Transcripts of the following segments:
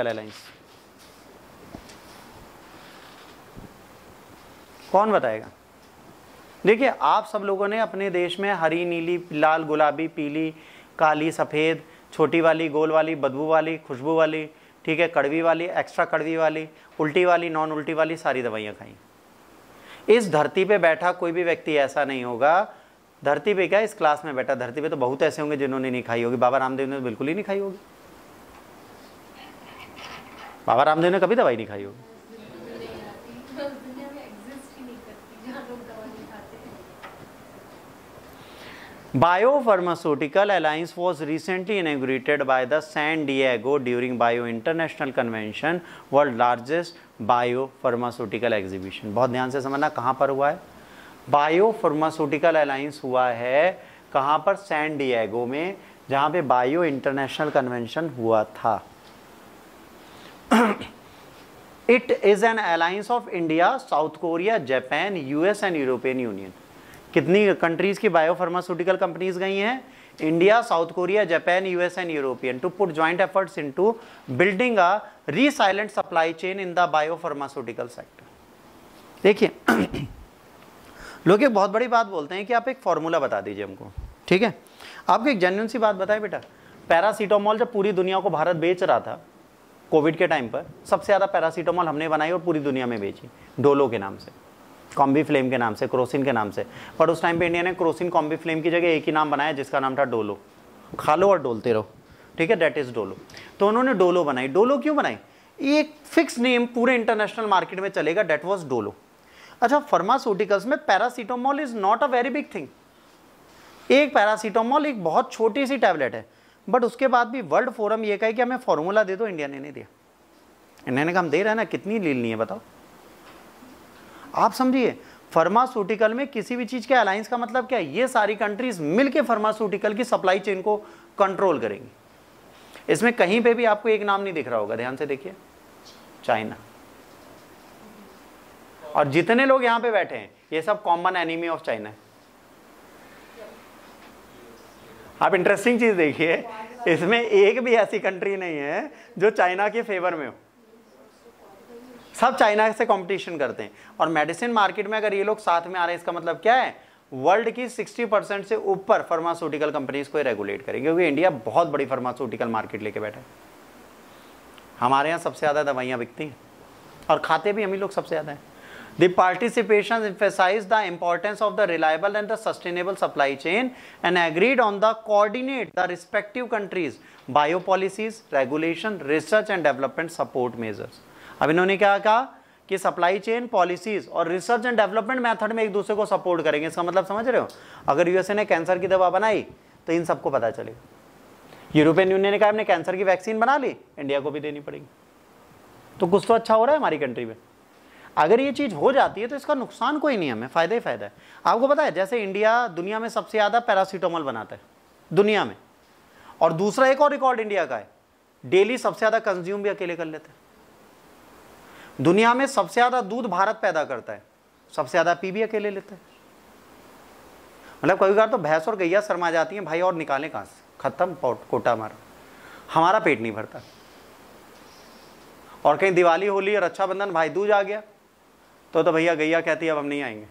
Alliance कौन बताएगा देखिए आप सब लोगों ने अपने देश में हरी नीली लाल गुलाबी पीली काली सफ़ेद छोटी वाली गोल वाली बदबू वाली खुशबू वाली ठीक है कड़वी वाली एक्स्ट्रा कड़वी वाली उल्टी वाली नॉन उल्टी वाली सारी दवाइयाँ खाई इस धरती पे बैठा कोई भी व्यक्ति ऐसा नहीं होगा धरती पे क्या इस क्लास में बैठा धरती पे तो बहुत ऐसे होंगे जिन्होंने नहीं खाई होगी बाबा रामदेव ने तो बिल्कुल ही नहीं खाई होगी बाबा रामदेव ने कभी दवाई नहीं खाई होगी bio pharmaceutical alliance was recently inaugurated by the San Diego during bio international convention world largest bio pharmaceutical exhibition बहुत ध्यान से समझना कहाँ पर हुआ है बायो फार्मास्यूटिकल अलायंस हुआ है कहाँ पर सैन डिएगो में जहाँ पे बायो इंटरनेशनल कन्वेंशन हुआ था it is an alliance of India South Korea Japan US and European Union कितनी कंट्रीज़ की बायोफार्मास्यूटिकल कंपनीज गई हैं India South Korea Japan US and European to put joint efforts into building a resilient supply chain in the biopharmaceutical sector देखिए लोग एक बहुत बड़ी बात बोलते हैं कि आप एक फॉर्मूला बता दीजिए हमको ठीक है आपको एक जेन्यून सी बात बताए बेटा पैरासीटामोल जब पूरी दुनिया को भारत बेच रहा था कोविड के टाइम पर सबसे ज़्यादा पैरासीटामोल हमने बनाई और पूरी दुनिया में बेची डोलो के नाम से कॉम्बी फ्लेम के नाम से क्रोसिन के नाम से पर उस टाइम पे इंडिया ने क्रोसिन कॉम्बी फ्लेम की जगह एक ही नाम बनाया जिसका नाम था डोलो खा लो और डोलते रहो ठीक है डेट इज़ डोलो तो उन्होंने डोलो बनाई डोलो क्यों बनाई एक फिक्स नेम पूरे इंटरनेशनल मार्केट में चलेगा डेट वॉज डोलो अच्छा फार्मास्यूटिकल्स में paracetamol is not a very big thing एक पैरासीटामोल एक बहुत छोटी सी टैबलेट है बट उसके बाद भी वर्ल्ड फोरम ये कहे कि हमें फॉर्मूला दे दो इंडिया ने नहीं दिया इंडिया ने कहा हम दे रहे हैं ना कितनी लीलनी है बताओ आप समझिए फार्मास्यूटिकल में किसी भी चीज़ के अलायंस का मतलब क्या है ये सारी कंट्रीज मिलकर फार्मास्यूटिकल की सप्लाई चेन को कंट्रोल करेंगी इसमें कहीं पे भी आपको एक नाम नहीं दिख रहा होगा ध्यान से देखिए चाइना और जितने लोग यहां पे बैठे हैं ये सब कॉमन एनिमी ऑफ चाइना है आप इंटरेस्टिंग चीज़ देखिए इसमें एक भी ऐसी कंट्री नहीं है जो चाइना के फेवर में हो सब चाइना से कंपटीशन करते हैं और मेडिसिन मार्केट में अगर ये लोग साथ में आ रहे हैं इसका मतलब क्या है वर्ल्ड की 60 परसेंट से ऊपर फार्मास्यूटिकल कंपनीज को रेगुलेट करेगी क्योंकि इंडिया बहुत बड़ी फार्मास्यूटिकल मार्केट लेके बैठे हमारे यहाँ सबसे ज़्यादा दवाइयाँ बिकती हैं और खाते भी हम ही लोग सबसे ज़्यादा हैं The participants emphasized the importance of the reliable and the sustainable supply chain and agreed on the coordinate the respective countries bio policies regulation, research and development support measures. अब इन्होंने क्या कहा कि सप्लाई चेन पॉलिसीज और research and development method में एक दूसरे को सपोर्ट करेंगे इसका मतलब समझ रहे हो अगर यूएसए ने कैंसर की दवा बनाई तो इन सबको पता चलेगा यूरोपियन यूनियन ने कहा हमने कैंसर की वैक्सीन बना ली इंडिया को भी देनी पड़ेगी तो कुछ तो अच्छा हो रहा है हमारी कंट्री में अगर ये चीज़ हो जाती है तो इसका नुकसान कोई नहीं हमें फ़ायदा ही फ़ायदा है आपको पता है जैसे इंडिया दुनिया में सबसे ज़्यादा पैरासीटामोल बनाता है दुनिया में और दूसरा एक और रिकॉर्ड इंडिया का है डेली सबसे ज़्यादा कंज्यूम भी अकेले कर लेते हैं दुनिया में सबसे ज़्यादा दूध भारत पैदा करता है सबसे ज़्यादा पी भी अकेले लेते हैं मतलब कभी कभार तो भैंस और गैया शर्मा जाती हैं भाई और निकालें कहाँ से ख़त्म कोटा हमारा हमारा पेट नहीं भरता और कहीं दिवाली होली रक्षाबंधन भाई दूज आ गया तो तो भैया गैया कहती है अब हम नहीं आएंगे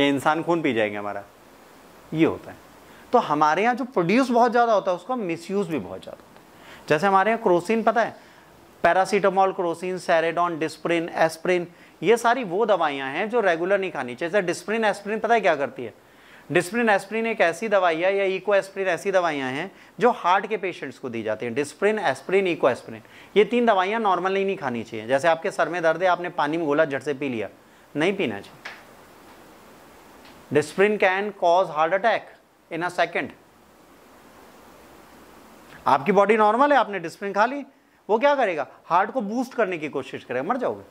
ये इंसान खून पी जाएंगे हमारा ये होता है तो हमारे यहाँ जो प्रोड्यूस बहुत ज़्यादा होता है उसका मिसयूज़ भी बहुत ज़्यादा होता है जैसे हमारे यहाँ क्रोसिन पता है paracetamol Crocin Saridon Disprin aspirin ये सारी वो दवाइयाँ हैं जो रेगुलर नहीं खानी चाहिए जैसे डिस्प्रिन एस्प्रिन पता है क्या करती है डिस्प्रिन एस्प्रिन एक ऐसी दवाई है या इको एस्प्रिन ऐसी दवाइयाँ हैं जो हार्ट के पेशेंट्स को दी जाती हैं डिस्प्रिन एस्प्रिन इको एस्प्रिन ये तीन दवाइयाँ नॉर्मली नहीं खानी चाहिए जैसे आपके सर में दर्द है आपने पानी में गोला झट से पी लिया नहीं पीना चाहिए Disprin can cause heart attack in a second आपकी बॉडी नॉर्मल है आपने डिस्प्रिन खा ली वो क्या करेगा हार्ट को बूस्ट करने की कोशिश करेगा मर जाओगे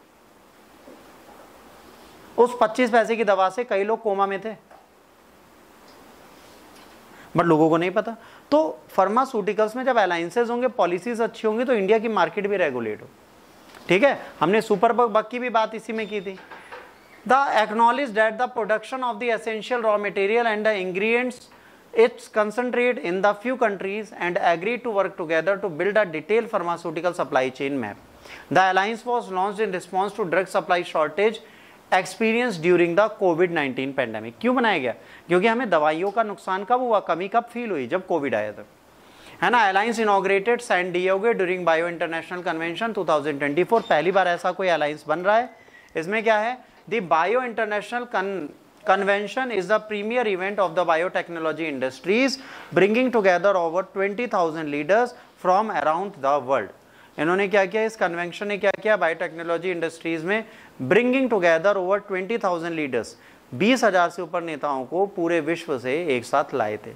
उस 25 पैसे की दवा से कई लोग कोमा में थे बट लोगों को नहीं पता तो फार्मास्यूटिकल्स में जब अलायंसेज होंगे पॉलिसीज अच्छी होंगी तो इंडिया की मार्केट भी रेगुलेट हो ठीक है हमने सुपर बग बग की भी बात इसी में की थी the acknowledge that the production of the essential raw material and the ingredients it's concentrate in the few countries and agree to work together to build a detail pharmaceutical supply chain map the alliance was launch in response to drug supply shortage experience during the COVID 19 pandemic क्यों बनाया गया क्योंकि हमें दवाइयों का नुकसान कब हुआ कमी कब फील हुई जब कोविड आया था है ना alliance inaugurated San Diego during bio international convention 2024 पहली बार ऐसा कोई अलायंस बन रहा है इसमें क्या है the bio international convention is the premier event of the biotechnology industries bringing together over 20000 leaders from around the world इन्होंने क्या किया इस कन्वेंशन ने क्या किया बायोटेक्नोलॉजी इंडस्ट्रीज में bringing together over twenty thousand leaders बीस हजार से ऊपर नेताओं को पूरे विश्व से एक साथ लाए थे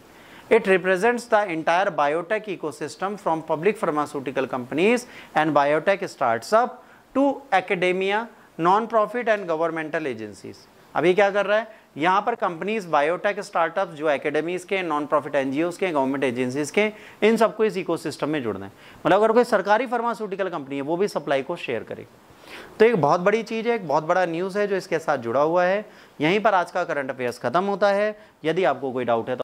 it represents the entire biotech ecosystem from public pharmaceutical companies and biotech startup to academia non profit and governmental agencies अभी क्या कर रहा है यहाँ पर कंपनीज बायोटेक स्टार्टअप जो एकेडमीज़ के नॉन प्रॉफिट एन के गवर्नमेंट एजेंसीज़ के इन सबको इस इकोसिस्टम में जुड़ना है मतलब अगर कोई सरकारी फार्मास्यूटिकल कंपनी है वो भी सप्लाई को शेयर करे तो एक बहुत बड़ी चीज़ है एक बहुत बड़ा न्यूज़ है जो इसके साथ जुड़ा हुआ है यहीं पर आज का करंट अफेयर्स खत्म होता है यदि आपको कोई डाउट है तो